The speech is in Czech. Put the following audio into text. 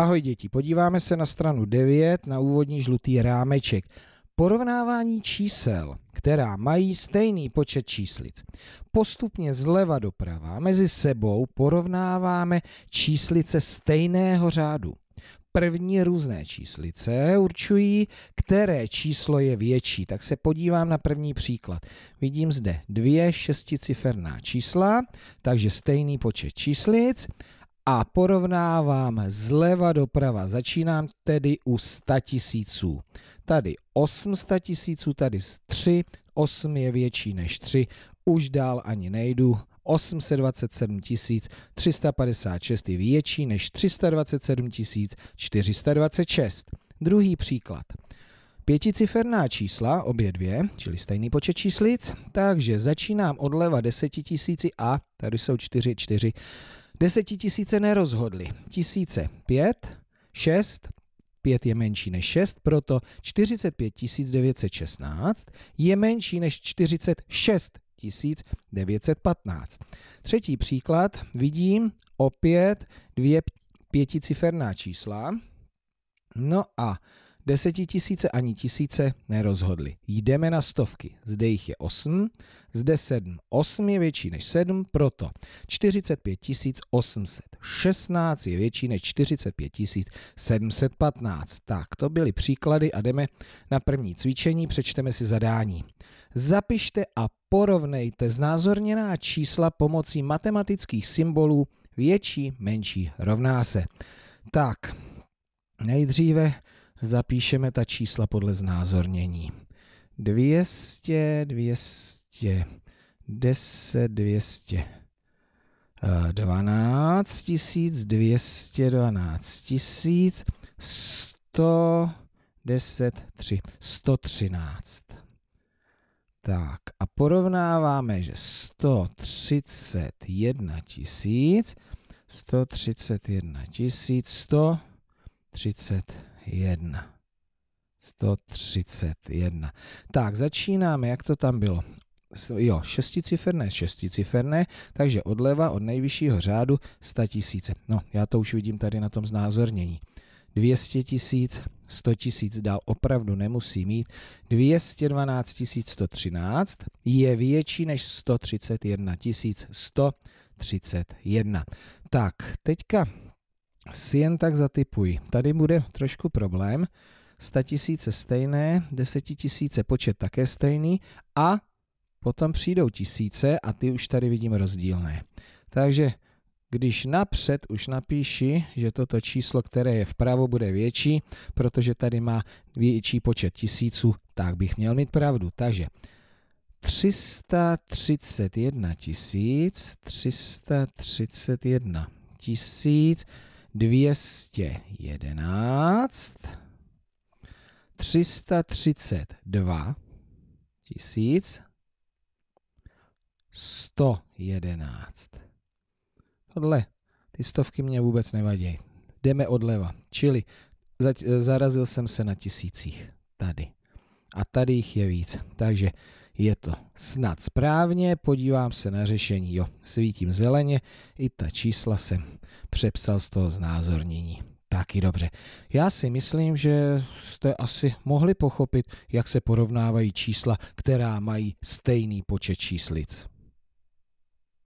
Ahoj děti, podíváme se na stranu 9 na úvodní žlutý rámeček. Porovnávání čísel, která mají stejný počet číslic. Postupně zleva doprava mezi sebou porovnáváme číslice stejného řádu. První různé číslice určují, které číslo je větší. Tak se podívám na první příklad. Vidím zde dvě šesticiferná čísla, takže stejný počet číslic a porovnávám zleva doprava. Začínám tedy u 100 tisíců. Tady 800 tisíců, tady 3, 8 je větší než 3, už dál ani nejdu, 827 356 je větší než 327 426. Druhý příklad. Pěticiferná čísla, obě dvě, čili stejný počet číslic, takže začínám odleva 10 desetitisíci a tady jsou 4, 4, Desetitisíce nerozhodly. Tisíce pět, šest, pět je menší než šest, proto 45 916 je menší než 46 915. Třetí příklad, vidím opět dvě pěticiferná čísla. No a Desetitisíce ani tisíce nerozhodli. Jdeme na stovky. Zde jich je 8, zde 7. 8 je větší než 7, proto 45 816 je větší než 45 715. Tak, to byly příklady a jdeme na první cvičení, přečteme si zadání. Zapište a porovnejte znázorněná čísla pomocí matematických symbolů větší, menší, rovná se. Tak, nejdříve Zapíšeme ta čísla podle znázornění. 200, 200, 10, 200, 12 tisíc, 212 tisíc, 100, 10, 3, 113. Tak a porovnáváme, že 131 tisíc, 131 tisíc, 130 131. 131. Tak, začínáme, jak to tam bylo. Jo, šesticiferné, šesticiferné, takže odleva od nejvyššího řádu 100 tisíce. No, já to už vidím tady na tom znázornění. 200 tisíc, 100 tisíc dál opravdu nemusí mít. 212 113 je větší než 131 131. Tak, teďka si jen tak zatypuj. Tady bude trošku problém. 100 tisíce stejné, 10 tisíce počet také stejný a potom přijdou tisíce a ty už tady vidím rozdílné. Takže když napřed už napíši, že toto číslo, které je vpravo, bude větší, protože tady má větší počet tisíců, tak bych měl mít pravdu. Takže 331 tisíc, 331 tisíc, 211, 332 tisíc, 111. Tohle, ty stovky mě vůbec nevadí. Jdeme odleva, čili zarazil jsem se na tisících tady a tady jich je víc. Takže je to snad správně, podívám se na řešení, jo, svítím zeleně, i ta čísla jsem přepsal z toho znázornění. Taky dobře. Já si myslím, že jste asi mohli pochopit, jak se porovnávají čísla, která mají stejný počet číslic.